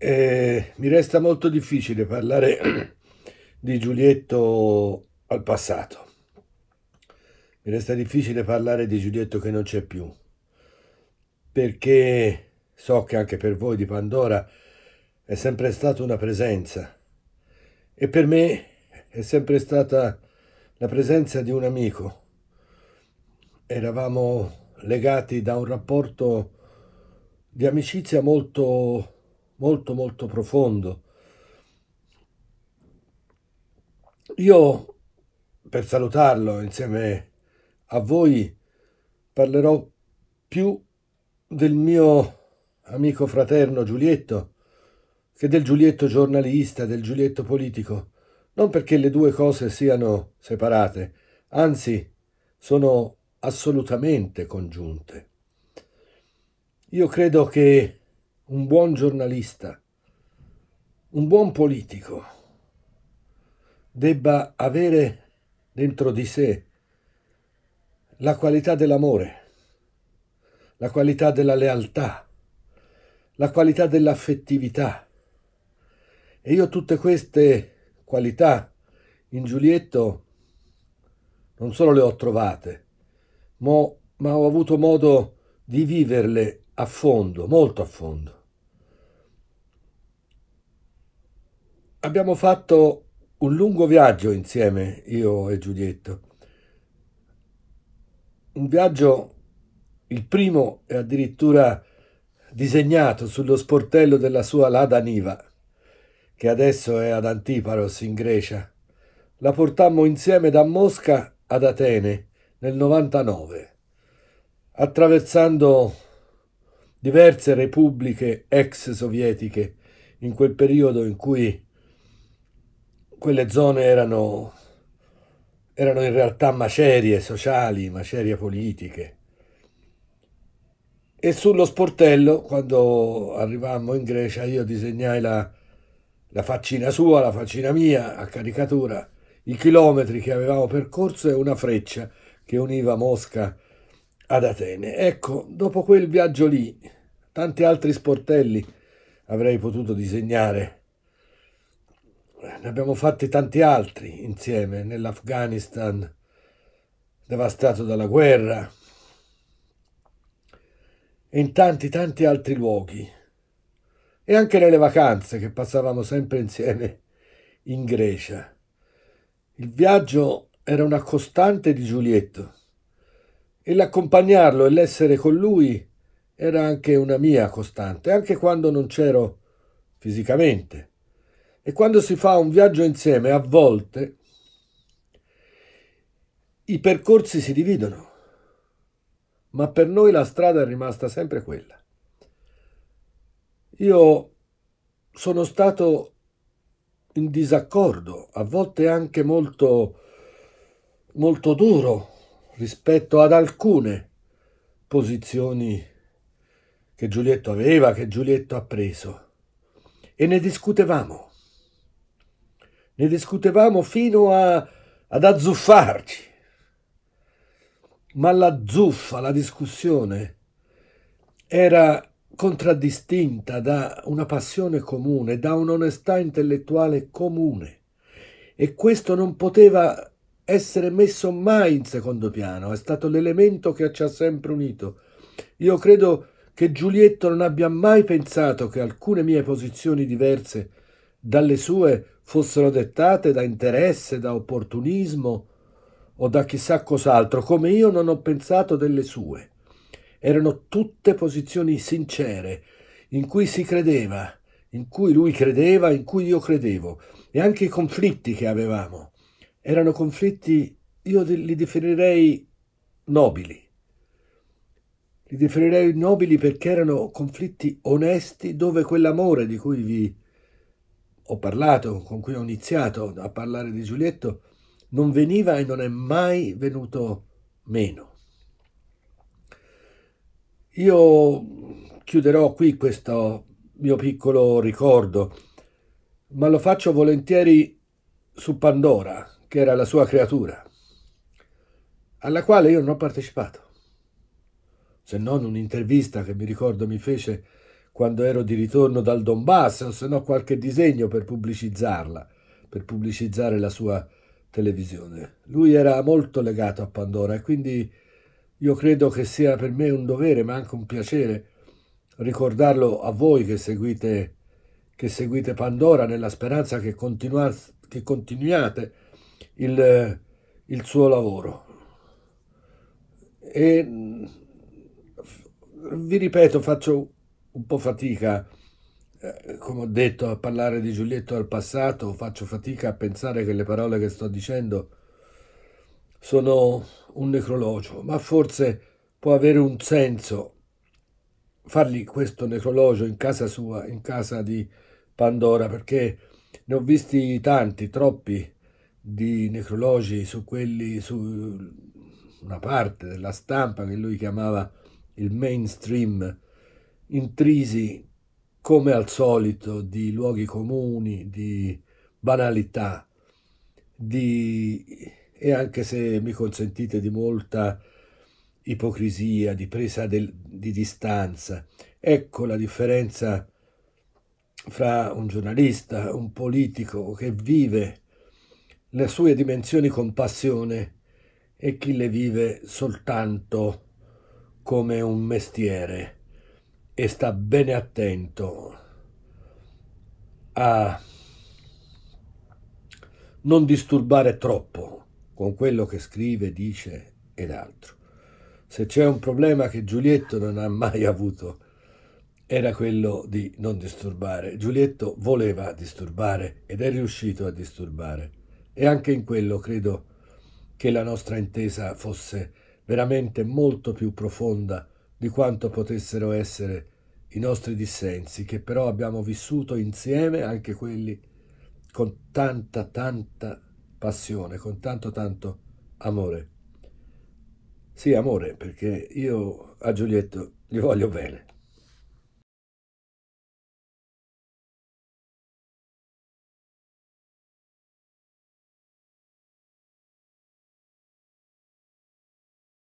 Eh, mi resta molto difficile parlare di Giulietto al passato. Mi resta difficile parlare di Giulietto che non c'è più, perché so che anche per voi di Pandora è sempre stata una presenza e per me è sempre stata la presenza di un amico. Eravamo legati da un rapporto di amicizia molto molto molto profondo. Io, per salutarlo insieme a voi, parlerò più del mio amico fraterno Giulietto che del Giulietto giornalista, del Giulietto politico, non perché le due cose siano separate, anzi sono assolutamente congiunte. Io credo che un buon giornalista, un buon politico debba avere dentro di sé la qualità dell'amore, la qualità della lealtà, la qualità dell'affettività. E io tutte queste qualità in Giulietto non solo le ho trovate, ma ho avuto modo di viverle a fondo, molto a fondo. Abbiamo fatto un lungo viaggio insieme, io e Giulietto. Un viaggio, il primo è addirittura disegnato sullo sportello della sua Lada Niva, che adesso è ad Antiparos in Grecia. La portammo insieme da Mosca ad Atene nel 99, attraversando diverse repubbliche ex sovietiche in quel periodo in cui quelle zone erano, erano in realtà macerie sociali, macerie politiche. E sullo sportello, quando arrivammo in Grecia, io disegnai la, la faccina sua, la faccina mia, a caricatura, i chilometri che avevamo percorso e una freccia che univa Mosca ad Atene. Ecco, dopo quel viaggio lì, tanti altri sportelli avrei potuto disegnare ne abbiamo fatti tanti altri insieme nell'Afghanistan devastato dalla guerra e in tanti tanti altri luoghi e anche nelle vacanze che passavamo sempre insieme in Grecia. Il viaggio era una costante di Giulietto e l'accompagnarlo e l'essere con lui era anche una mia costante, anche quando non c'ero fisicamente. E quando si fa un viaggio insieme, a volte i percorsi si dividono, ma per noi la strada è rimasta sempre quella. Io sono stato in disaccordo, a volte anche molto, molto duro rispetto ad alcune posizioni che Giulietto aveva, che Giulietto ha preso. E ne discutevamo. Ne discutevamo fino a, ad azzuffarci. Ma la zuffa, la discussione, era contraddistinta da una passione comune, da un'onestà intellettuale comune. E questo non poteva essere messo mai in secondo piano, è stato l'elemento che ci ha sempre unito. Io credo che Giulietto non abbia mai pensato che alcune mie posizioni diverse dalle sue fossero dettate da interesse, da opportunismo o da chissà cos'altro, come io non ho pensato delle sue. Erano tutte posizioni sincere, in cui si credeva, in cui lui credeva, in cui io credevo, e anche i conflitti che avevamo. Erano conflitti, io li definirei nobili. Li definirei nobili perché erano conflitti onesti dove quell'amore di cui vi ho parlato, con cui ho iniziato a parlare di Giulietto, non veniva e non è mai venuto meno. Io chiuderò qui questo mio piccolo ricordo, ma lo faccio volentieri su Pandora, che era la sua creatura, alla quale io non ho partecipato, se non un'intervista che mi ricordo mi fece quando ero di ritorno dal Donbass, o se no qualche disegno per pubblicizzarla, per pubblicizzare la sua televisione. Lui era molto legato a Pandora e quindi io credo che sia per me un dovere, ma anche un piacere, ricordarlo a voi che seguite, che seguite Pandora nella speranza che, continua, che continuiate il, il suo lavoro. E vi ripeto, faccio un po' fatica, eh, come ho detto, a parlare di Giulietto al passato, faccio fatica a pensare che le parole che sto dicendo sono un necrologio, ma forse può avere un senso fargli questo necrologio in casa sua, in casa di Pandora, perché ne ho visti tanti, troppi di necrologi su quelli su una parte della stampa che lui chiamava il mainstream intrisi come al solito di luoghi comuni, di banalità, di, e anche se mi consentite di molta ipocrisia, di presa del, di distanza. Ecco la differenza fra un giornalista, un politico che vive le sue dimensioni con passione e chi le vive soltanto come un mestiere e sta bene attento a non disturbare troppo con quello che scrive, dice ed altro. Se c'è un problema che Giulietto non ha mai avuto, era quello di non disturbare. Giulietto voleva disturbare ed è riuscito a disturbare. E anche in quello credo che la nostra intesa fosse veramente molto più profonda di quanto potessero essere i nostri dissensi, che però abbiamo vissuto insieme, anche quelli con tanta, tanta passione, con tanto, tanto amore. Sì, amore, perché io a Giulietto gli voglio bene.